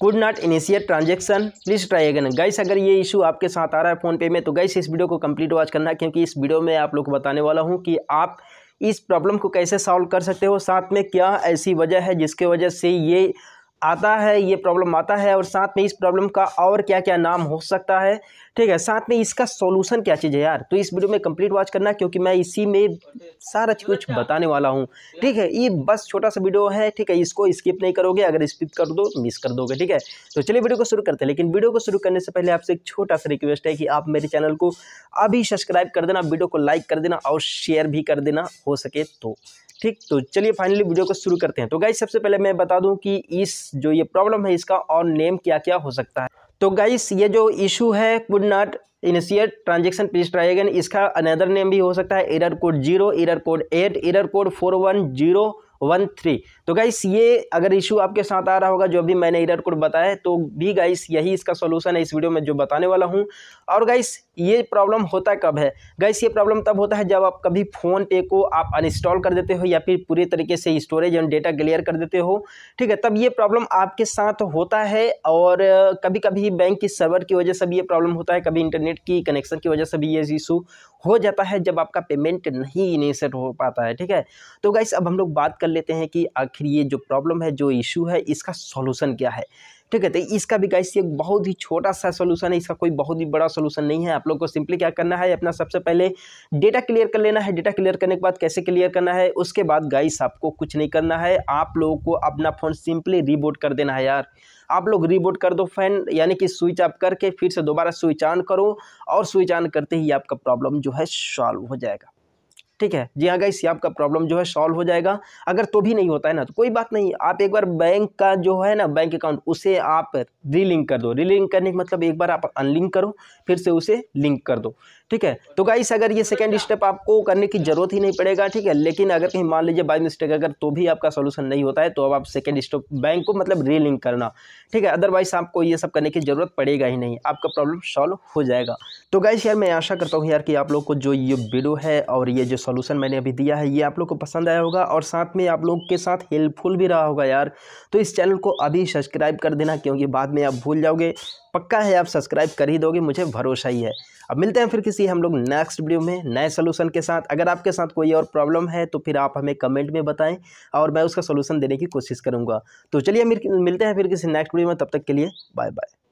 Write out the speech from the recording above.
could not initiate transaction please try again guys अगर ये issue आपके साथ आ रहा है फ़ोन पे में तो गाइस इस वीडियो को कंप्लीट वॉच करना क्योंकि इस वीडियो में आप लोग को बताने वाला हूँ कि आप इस प्रॉब्लम को कैसे सॉल्व कर सकते हो साथ में क्या ऐसी वजह है जिसके वजह से ये आता है ये प्रॉब्लम आता है और साथ में इस प्रॉब्लम का और क्या क्या नाम हो सकता है ठीक है साथ में इसका सॉल्यूशन क्या चीज़ है यार तो इस वीडियो में कंप्लीट वॉच करना क्योंकि मैं इसी में सारा कुछ बताने वाला हूँ ठीक है ये बस छोटा सा वीडियो है ठीक है इसको स्किप नहीं करोगे अगर स्किप कर दो मिस कर दोगे ठीक है तो चलिए वीडियो को शुरू करते हैं लेकिन वीडियो को शुरू करने से पहले आपसे एक छोटा सा रिक्वेस्ट है कि आप मेरे चैनल को अभी सब्सक्राइब कर देना वीडियो को लाइक कर देना और शेयर भी कर देना हो सके तो ठीक तो चलिए फाइनली वीडियो को शुरू करते हैं तो गाइज सबसे पहले मैं बता दूं कि इस जो ये प्रॉब्लम है इसका और नेम क्या क्या हो सकता है तो गाइस ये जो इशू है could not initiate transaction please try again इसका अनदर नेम भी हो सकता है error code zero error code eight error code four one zero one three तो गाइस ये अगर इशू आपके साथ आ रहा होगा जो अभी मैंने इरर कोड बताया तो भी गाइस यही इसका सोल्यूशन है इस वीडियो में जो बताने वाला हूँ और गाइस ये प्रॉब्लम होता है कब है गाइस ये प्रॉब्लम तब होता है जब आप कभी फ़ोन पे को आप अनइंस्टॉल कर देते हो या फिर पूरे तरीके से स्टोरेज एंड डेटा क्लियर कर देते हो ठीक है तब ये प्रॉब्लम आपके साथ होता है और कभी कभी बैंक की सर्वर की वजह से भी ये प्रॉब्लम होता है कभी इंटरनेट की कनेक्शन की वजह से भी ये इशू हो जाता है जब आपका पेमेंट नहीं इनिशिएट हो पाता है ठीक है तो गाइस अब हम लोग बात कर कर लेते हैं कि आखिर ये जो प्रॉब्लम है जो इशू है इसका सॉल्यूशन क्या है ठीक है तो इसका भी गाइस एक बहुत ही छोटा सा सोल्यूशन है इसका कोई बहुत ही बड़ा सोल्यूशन नहीं है आप लोग को सिंपली क्या करना है अपना सबसे पहले डेटा क्लियर कर लेना है डेटा क्लियर करने के बाद कैसे क्लियर करना है उसके बाद गाइस आपको कुछ नहीं करना है आप लोगों को अपना फ़ोन सिंपली रिबोट कर देना है यार आप लोग रिबोट कर दो फैन यानी कि स्विच ऑफ करके फिर से दोबारा स्विच ऑन करो और स्विच ऑन करते ही आपका प्रॉब्लम जो है सॉल्व हो जाएगा ठीक है जी हाँ गाइस ये आपका प्रॉब्लम जो है सॉल्व हो जाएगा अगर तो भी नहीं होता है ना तो कोई बात नहीं आप एक बार बैंक का जो है ना बैंक अकाउंट उसे आप रीलिंक कर दो रीलिंक करने का मतलब एक बार आप अनलिंक करो फिर से उसे लिंक कर दो ठीक है तो गाइस अगर ये सेकेंड स्टेप आपको करने की जरूरत ही नहीं पड़ेगा ठीक है लेकिन अगर कहीं मान लीजिए बाई मिस्टेक अगर तो भी आपका सोल्यूशन नहीं होता है तो अब आप सेकेंड स्टेप बैंक को मतलब रीलिंक करना ठीक है अदरवाइज आपको ये सब करने की जरूरत पड़ेगा ही नहीं आपका प्रॉब्लम सॉल्व हो जाएगा तो गाइस यार मैं आशा करता हूँ यार कि आप लोग को जो ये वीडियो है और ये जो सोल्यूशन मैंने अभी दिया है ये आप लोग को पसंद आया होगा और साथ में आप लोग के साथ हेल्पफुल भी रहा होगा यार तो इस चैनल को अभी सब्सक्राइब कर देना क्योंकि बाद में आप भूल जाओगे पक्का है आप सब्सक्राइब कर ही दोगे मुझे भरोसा ही है अब मिलते हैं फिर किसी हम लोग नेक्स्ट वीडियो में नए सोल्यूशन के साथ अगर आपके साथ कोई और प्रॉब्लम है तो फिर आप हमें कमेंट में बताएं और मैं उसका सोल्यूशन देने की कोशिश करूँगा तो चलिए मिलते हैं फिर किसी नेक्स्ट वीडियो में तब तक के लिए बाय बाय